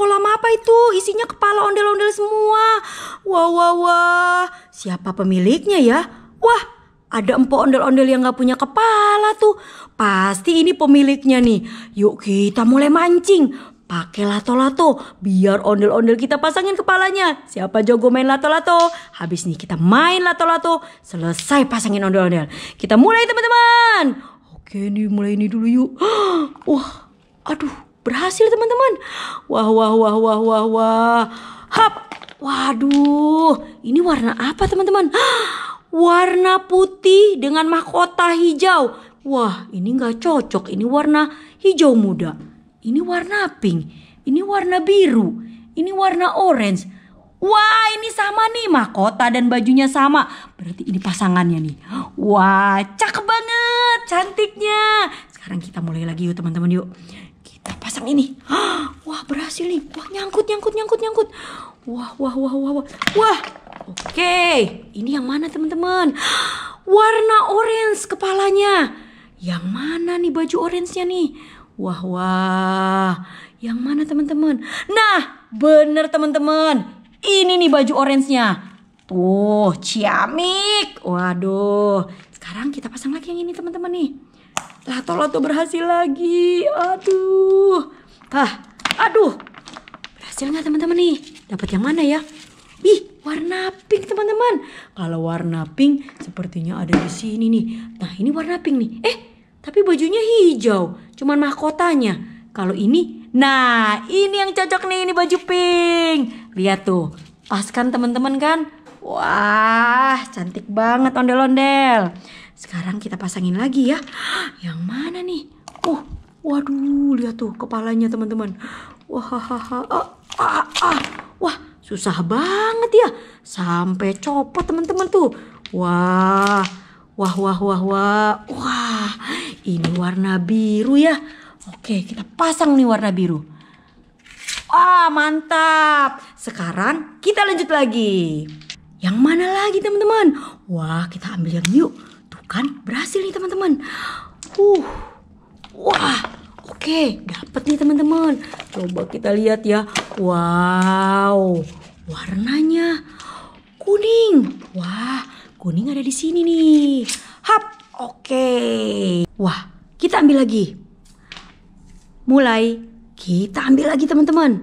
kolam apa itu? Isinya kepala ondel-ondel semua. Wah, wah, wah. Siapa pemiliknya ya? Wah, ada empok ondel-ondel yang gak punya kepala tuh. Pasti ini pemiliknya nih. Yuk kita mulai mancing. Pakai lato-lato, biar ondel-ondel kita pasangin kepalanya. Siapa jago main lato-lato? Habis nih kita main lato-lato, selesai pasangin ondel-ondel. Kita mulai teman-teman. Oke, ini mulai ini dulu yuk. Wah, aduh, Berhasil teman-teman. Wah, wah, wah, wah, wah, wah. Hap. Waduh, ini warna apa teman-teman? Warna putih dengan mahkota hijau. Wah, ini nggak cocok. Ini warna hijau muda. Ini warna pink. Ini warna biru. Ini warna orange. Wah, ini sama nih mahkota dan bajunya sama. Berarti ini pasangannya nih. Wah, cakep banget cantiknya. Sekarang kita mulai lagi yuk teman-teman yuk pasang ini. Wah, berhasil nih. Wah, nyangkut, nyangkut, nyangkut, nyangkut. Wah, wah, wah, wah, wah. Wah. Oke, ini yang mana teman-teman? Warna orange kepalanya. Yang mana nih baju orange-nya nih? Wah, wah. Yang mana teman-teman? Nah, bener teman-teman. Ini nih baju orange-nya. Tuh, ciamik. Waduh. Sekarang kita pasang lagi yang ini teman-teman nih. Lato-lato berhasil lagi. Aduh. Hah, aduh. Berhasil nggak teman-teman nih? Dapat yang mana ya? Ih, warna pink teman-teman. Kalau warna pink sepertinya ada di sini nih. Nah, ini warna pink nih. Eh, tapi bajunya hijau. Cuman mahkotanya. Kalau ini, nah ini yang cocok nih, ini baju pink. Lihat tuh, pas kan teman-teman kan? Wah, cantik banget ondel-ondel. Sekarang kita pasangin lagi ya. Yang mana nih? Waduh, lihat tuh kepalanya teman-teman. Wah, Ah, ah, ah. wah susah banget ya. Sampai copot teman-teman tuh. Wah, wah, wah, wah, wah. Wah, ini warna biru ya. Oke, kita pasang nih warna biru. Wah, mantap. Sekarang kita lanjut lagi. Yang mana lagi teman-teman? Wah, kita ambil yang yuk. Tuh kan berhasil nih teman-teman. Uh, wah, Oke, dapat nih teman-teman. Coba kita lihat ya. Wow, warnanya kuning. Wah, kuning ada di sini nih. Hap, oke. Wah, kita ambil lagi. Mulai, kita ambil lagi teman-teman.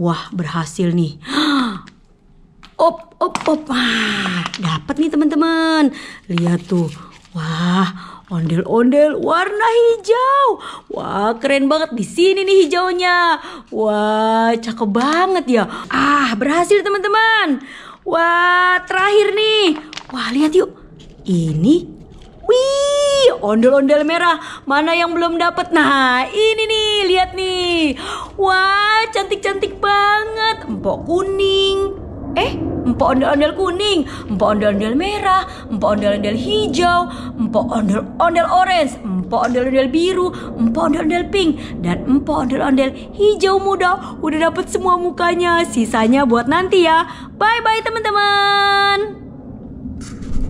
Wah, berhasil nih. Op, op, op. Ah, dapat nih teman-teman. Lihat tuh. Wah, ondel-ondel warna hijau. Wah, keren banget di sini nih hijaunya. Wah, cakep banget ya. Ah, berhasil teman-teman. Wah, terakhir nih. Wah, lihat yuk. Ini Wih, ondel-ondel merah. Mana yang belum dapat? Nah, ini nih, lihat nih. Wah, cantik-cantik banget. Empok kuning. Eh, empok ondel-ondel kuning, empok ondel-ondel merah, empok ondel-ondel hijau, empok ondel-ondel orange, empok ondel-ondel biru, empok ondel-ondel pink, dan empok ondel-ondel hijau muda. Udah dapet semua mukanya, sisanya buat nanti ya. Bye-bye teman-teman.